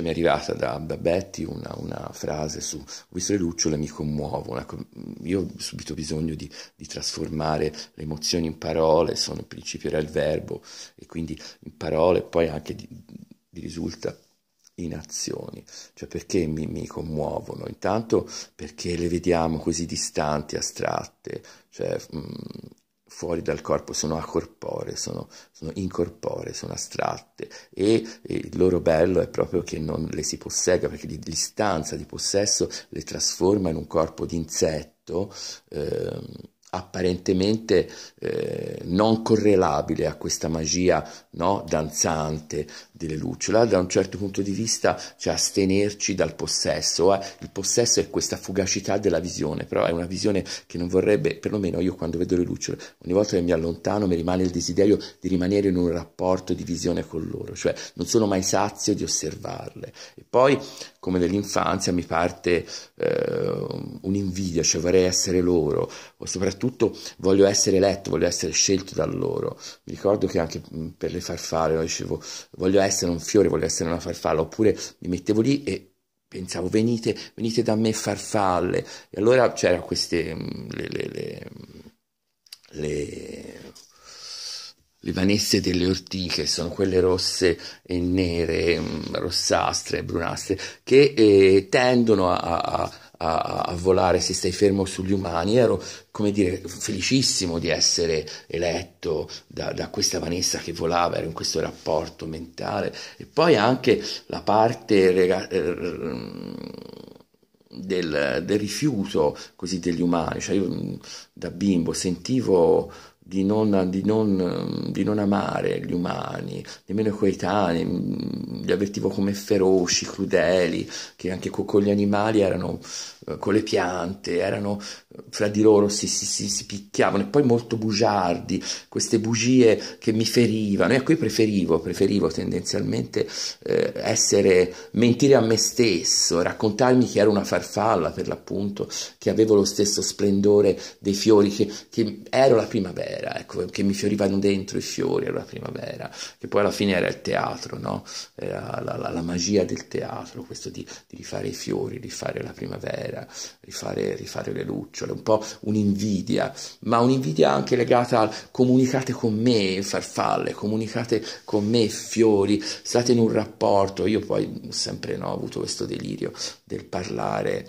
mi è arrivata da, da Betty una, una, frase su ho visto le lucciole mi commuovo una, io ho subito bisogno di, di, trasformare le emozioni in parole sono in principio era il verbo e quindi in parole e poi anche di, di risulta in azioni, cioè perché mi, mi, commuovono? Intanto perché le vediamo così distanti, astratte, cioè mh, fuori dal corpo, sono acorporee, sono, sono incorporee, sono astratte e, e, il loro bello è proprio che non le si possegga perché di distanza, di possesso le trasforma in un corpo di insetto eh, apparentemente eh, non correlabile a questa magia no, danzante, delle lucciole, da un certo punto di vista cioè astenerci dal possesso, eh? il possesso è questa fugacità della visione, però è una visione che non vorrebbe, perlomeno io quando vedo le lucciole, ogni volta che mi allontano mi rimane il desiderio di rimanere in un rapporto di visione con loro, cioè non sono mai sazio di osservarle. E poi, come nell'infanzia, mi parte eh, un'invidia, cioè vorrei essere loro, o soprattutto voglio essere eletto, voglio essere scelto da loro. Mi ricordo che anche per le farfalle, no, dicevo, voglio essere essere un fiore, volevo essere una farfalla, oppure mi mettevo lì e pensavo venite, venite da me farfalle. E allora c'era queste... Mm, le, le, le, mm, le le vanesse delle ortiche sono quelle rosse e nere, mm, rossastre, brunastre, che eh, tendono a, a a, a, volare se stai fermo sugli umani, ero come dire felicissimo di essere eletto da, da questa Vanessa che volava, ero in questo rapporto mentale e poi anche la parte rega- eh, del, del, rifiuto così degli umani, cioè io mm, da bimbo sentivo di non, di, non, di non, amare gli umani, nemmeno i coetanei, li avvertivo come feroci, crudeli, che anche co- con gli animali erano, eh, con le piante, erano fra di loro si, si, si, si, picchiavano e poi molto bugiardi, queste bugie che mi ferivano. Ecco, io preferivo, preferivo tendenzialmente eh, essere, mentire a me stesso, raccontarmi che ero una farfalla per l'appunto, che avevo lo stesso splendore dei fiori, che, che ero la primavera, ecco, che mi fiorivano dentro i fiori, ero la primavera, che poi alla fine era il teatro, no? Era la, la, la magia del teatro, questo di, di rifare i fiori, rifare la primavera, rifare, rifare le luci social, un po' un'invidia, ma un'invidia anche legata al comunicate con me farfalle, comunicate con me fiori, state in un rapporto. Io poi sempre no, ho avuto questo delirio del parlare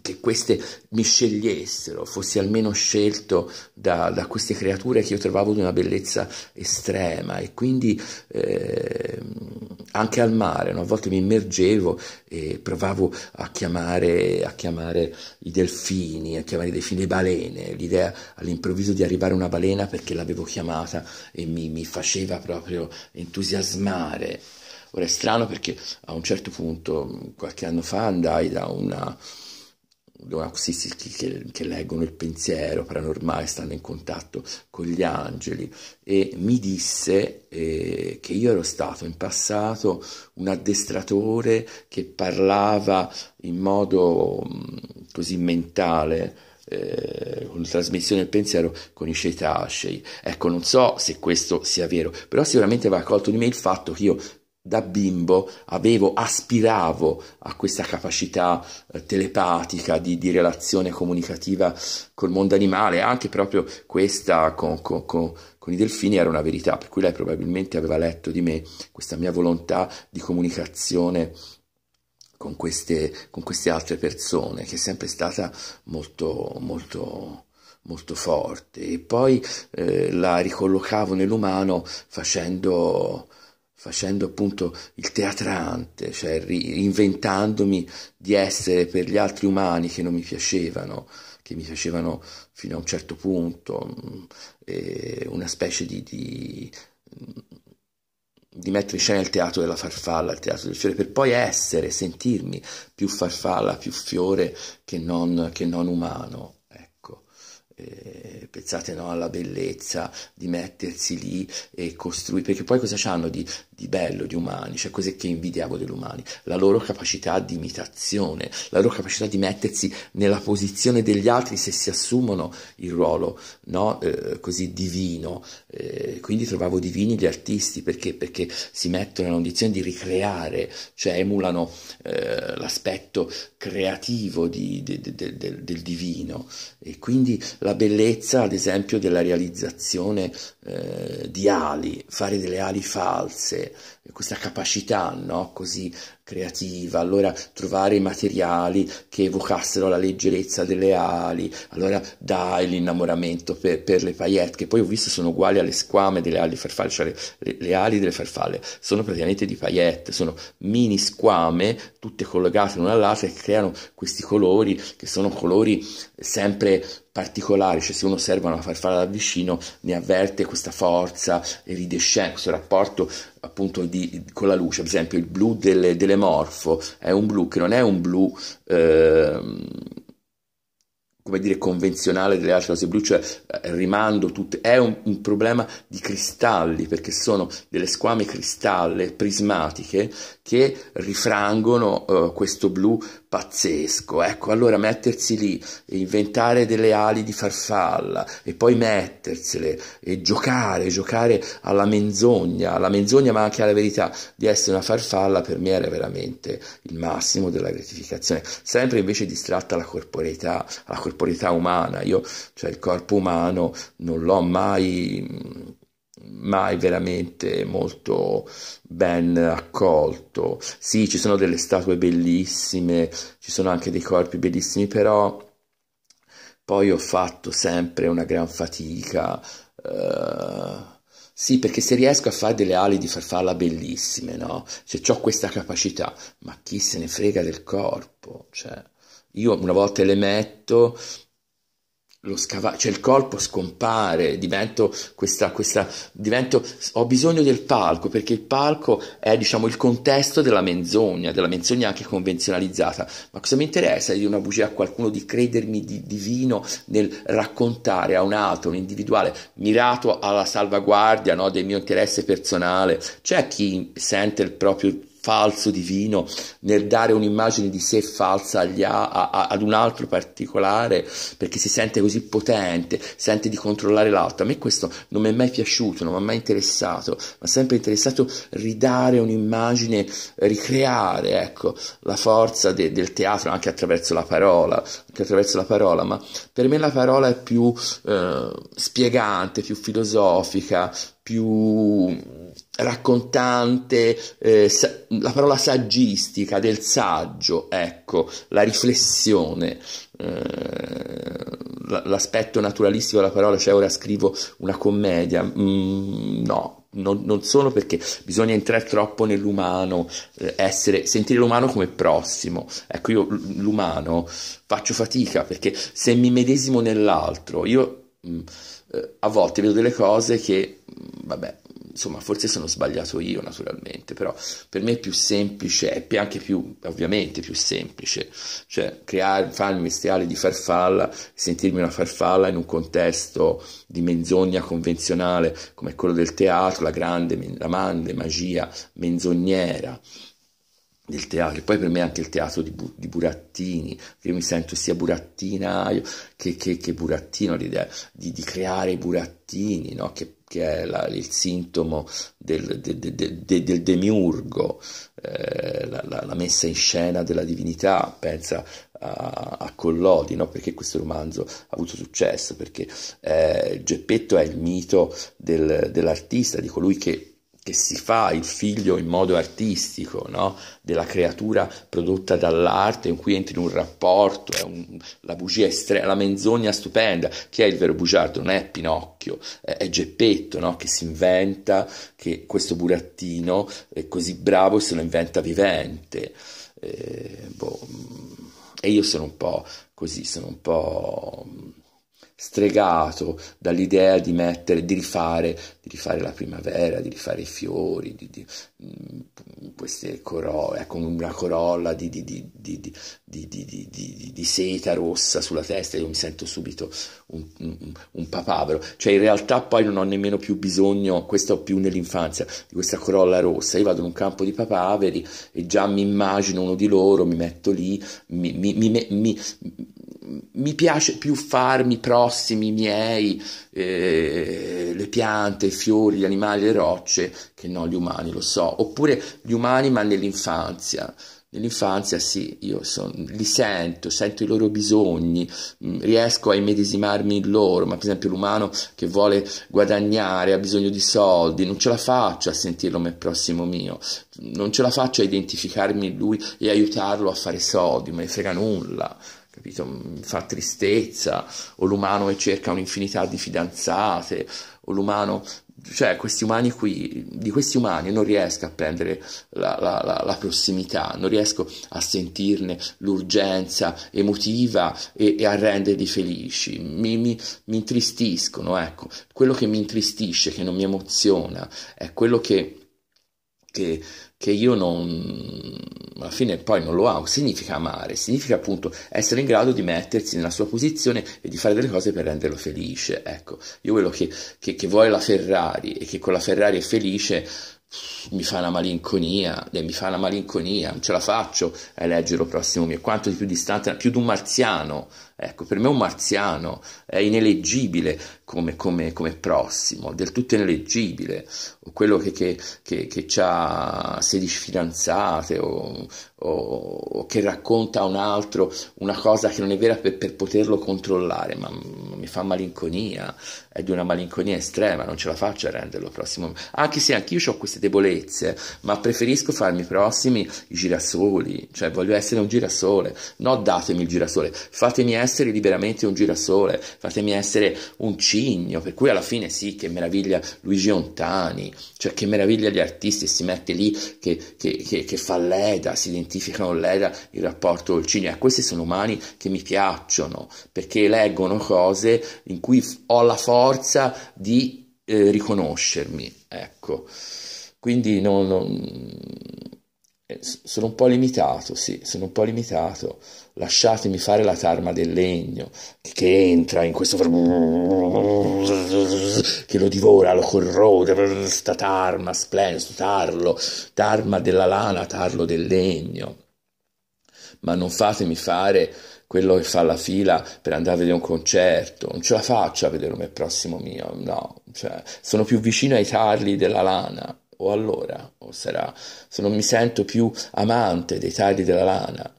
che queste mi scegliessero, fossi almeno scelto da, da, queste creature che io trovavo di una bellezza estrema e quindi eh, anche al mare, no? a volte mi immergevo e provavo a chiamare, a chiamare, i delfini, a chiamare i delfini balene, l'idea all'improvviso di arrivare una balena perché l'avevo chiamata e mi, mi faceva proprio entusiasmare. Ora è strano perché a un certo punto, qualche anno fa, andai da una che, che leggono il pensiero paranormale, stanno in contatto con gli angeli e mi disse eh, che io ero stato in passato un addestratore che parlava in modo mh, mm, così mentale eh, con trasmissione del pensiero con i cetacei. Ecco, non so se questo sia vero, però sicuramente va accolto di me il fatto che io da bimbo avevo, aspiravo a questa capacità eh, telepatica di, di, relazione comunicativa col mondo animale, anche proprio questa con, con, con, con, i delfini era una verità, per cui lei probabilmente aveva letto di me questa mia volontà di comunicazione con queste, queste altre persone, che è sempre stata molto, molto, molto forte. E poi eh, la ricollocavo nell'umano facendo facendo appunto il teatrante, cioè reinventandomi di essere per gli altri umani che non mi piacevano, che mi piacevano fino a un certo punto, mm, una specie di, di, mm, di mettere in scena il teatro della farfalla, il teatro del fiore, per poi essere, sentirmi più farfalla, più fiore che non, che non umano. Eh, pensate no, alla bellezza di mettersi lì e costruire, perché poi cosa hanno di, di bello, di umani, cioè cose che invidiavo degli umani, la loro capacità di imitazione, la loro capacità di mettersi nella posizione degli altri se si assumono il ruolo no? eh, così divino. Eh, quindi trovavo divini gli artisti perché? perché si mettono in condizione di ricreare, cioè emulano eh, l'aspetto creativo di, de, de, de, del divino. E quindi la bellezza, ad esempio, della realizzazione eh, di ali, fare delle ali false questa capacità no? così creativa, allora trovare i materiali che evocassero la leggerezza delle ali, allora dai l'innamoramento per, per, le paillette, che poi ho visto sono uguali alle squame delle ali farfalle, cioè le, le, le ali delle farfalle sono praticamente di paillette, sono mini squame tutte collegate l'una all'altra e creano questi colori che sono colori sempre particolari, cioè se uno osserva una farfalla da vicino ne avverte questa forza iridescente, questo rapporto appunto di, con la luce, per esempio il blu delle, delle morfo è un blu che non è un blu... Eh, come dire, convenzionale delle acidosi blu, cioè eh, rimando tutte, è un, un, problema di cristalli, perché sono delle squame cristalle prismatiche che rifrangono uh, questo blu pazzesco. Ecco, allora mettersi lì, inventare delle ali di farfalla e poi mettersele e giocare, giocare alla menzogna, alla menzogna ma anche alla verità di essere una farfalla per me era veramente il massimo della gratificazione. Sempre invece distratta la corporeità, la corporeità corporità umana, io cioè il corpo umano non l'ho mai mai veramente molto ben accolto. Sì, ci sono delle statue bellissime, ci sono anche dei corpi bellissimi, però poi ho fatto sempre una gran fatica. Uh, sì, perché se riesco a fare delle ali di farfalla bellissime, no? Se ho questa capacità, ma chi se ne frega del corpo? Cioè io una volta le metto, lo scava- cioè il colpo scompare, divento questa, questa, divento, ho bisogno del palco perché il palco è diciamo il contesto della menzogna, della menzogna anche convenzionalizzata, ma cosa mi interessa di una bugia a qualcuno di credermi di divino nel raccontare a un altro, un individuale, mirato alla salvaguardia no, del mio interesse personale, c'è chi sente il proprio falso divino, nel dare un'immagine di sé falsa agli, a, a, ad un altro particolare, perché si sente così potente, sente di controllare l'altro. A me questo non mi è mai piaciuto, non mi è mai interessato, ma sempre interessato ridare un'immagine, ricreare ecco, la forza de, del teatro anche attraverso la parola, anche attraverso la parola, ma per me la parola è più eh, spiegante, più filosofica, più raccontante, eh, sa- la parola saggistica del saggio, ecco, la riflessione, eh, l'aspetto naturalistico della parola, cioè ora scrivo una commedia, mm, no. Non, non, solo perché bisogna entrare troppo nell'umano, eh, essere, sentire l'umano come prossimo. Ecco, io l'umano faccio fatica perché se mi medesimo nell'altro, io mm, eh, a volte vedo delle cose che, mm, vabbè, insomma, forse sono sbagliato io naturalmente, però per me è più semplice, è anche più, ovviamente, più semplice, cioè creare, fare il mestiere di farfalla, sentirmi una farfalla in un contesto di menzogna convenzionale come quello del teatro, la grande, la mande magia menzognera del teatro, e poi per me anche il teatro di, Bu di Burattini, che io mi sento sia burattinaio che, che, che burattino, l'idea di, di, creare i burattini, no? che che è la, il sintomo del, de, de, del demiurgo, eh, la, la, la, messa in scena della divinità, pensa a, a Collodi, no? perché questo romanzo ha avuto successo, perché eh, Geppetto è il mito del, dell'artista, di colui che che si fa il figlio in modo artistico, no? della creatura prodotta dall'arte in cui entri in un rapporto, un, la bugia estrema, la menzogna stupenda, chi è il vero bugiardo? Non è Pinocchio, è, è Geppetto no? che si inventa che questo burattino è così bravo e se lo inventa vivente. Eh, boh. Mm, e io sono un po' così, sono un po' mm, stregato dall'idea di mettere, di rifare, di rifare la primavera, di rifare i fiori, di, di queste corolle, con una corolla di, di, seta rossa sulla testa, io mi sento subito un, un, un, papavero, cioè in realtà poi non ho nemmeno più bisogno, questo più nell'infanzia, di questa corolla rossa, io vado in un campo di papaveri e già mi immagino uno di loro, mi metto lì, mi, mi, mi, mi mi piace più farmi prossimi miei eh, le piante, i fiori, gli animali, le rocce che non gli umani, lo so. Oppure gli umani, ma nell'infanzia. Nell'infanzia sì, io son, li sento, sento i loro bisogni, mm, riesco a immedesimarmi in loro, ma per esempio l'umano che vuole guadagnare ha bisogno di soldi, non ce la faccio a sentirlo come prossimo mio, non ce la faccio a identificarmi in lui e aiutarlo a fare soldi, ma mi frega nulla capito? Mi fa tristezza, o l'umano che cerca un'infinità di fidanzate, o l'umano, cioè questi umani qui, di questi umani non riesco a prendere la, la, la, la prossimità, non riesco a sentirne l'urgenza emotiva e, e a renderli felici, mi, mi, mi intristiscono, ecco, quello che mi intristisce, che non mi emoziona, è quello che che, che io non, alla fine poi non lo amo, significa amare, significa appunto essere in grado di mettersi nella sua posizione e di fare delle cose per renderlo felice, ecco, io quello che, che, che vuole la Ferrari e che con la Ferrari è felice mi fa una malinconia, mi fa una malinconia, non ce la faccio a leggere il prossimo mio, quanto di più distante, più di un marziano Ecco, per me un marziano è ineleggibile come, come, come prossimo, del tutto ineleggibile, o quello che, che, che, che ha 16 fidanzate o, o, o, che racconta a un altro una cosa che non è vera per, per poterlo controllare, ma mi fa malinconia, è di una malinconia estrema, non ce la faccio a renderlo prossimo. Anche se anch'io ho queste debolezze, ma preferisco farmi prossimi i girasoli, cioè voglio essere un girasole, no datemi il girasole, fatemi essere essere liberamente un girasole, fatemi essere un cigno, per cui alla fine sì, che meraviglia Luigi Ontani, cioè che meraviglia gli artisti e si mette lì che, che, che, che fa l'eda, si identifica con l'eda il rapporto col cigno, e questi sono umani che mi piacciono, perché leggono cose in cui ho la forza di eh, riconoscermi, ecco. Quindi non, non mm, sono un po' limitato, sì, sono un po' limitato. Lasciatemi fare la tarma del legno che entra in questo che lo divora, lo corrode, sta tarma, splendido, tarlo, tarma della lana, tarlo del legno. Ma non fatemi fare quello che fa la fila per andare a vedere un concerto, non ce la faccio a vedere un prossimo mio, no, cioè, sono più vicino ai tarli della lana o allora o sarà. Se non mi sento più amante dei tagli della lana,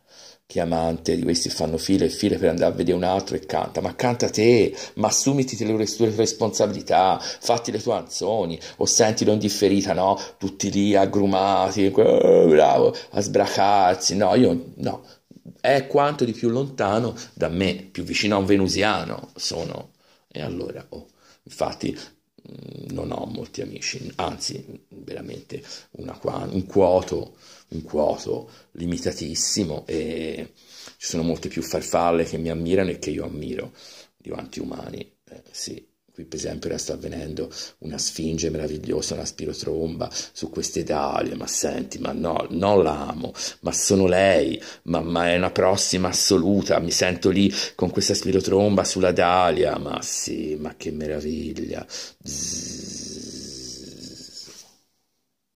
che amante di questi fanno file e file per andare a vedere un altro e canta, ma canta te, ma assumiti le tue responsabilità, fatti le tue canzoni, o senti l'indifferita no? Tutti lì aggrumati, eh, bravo, a sbracarsi, no, io no, è quanto di più lontano da me, più vicino a un venusiano sono, e allora, oh. Infatti non ho molti amici, anzi veramente qua, un, quoto, un quoto limitatissimo e ci sono molte più farfalle che mi ammirano e che io ammiro di quanti umani, eh, sì. Qui per esempio ora sta avvenendo una sfinge meravigliosa, una spirotromba su queste dalie, ma senti, ma no, non l'amo, ma sono lei, ma, ma è una prossima assoluta, mi sento lì con questa spirotromba sulla dalia, ma sì, ma che meraviglia. Zzz.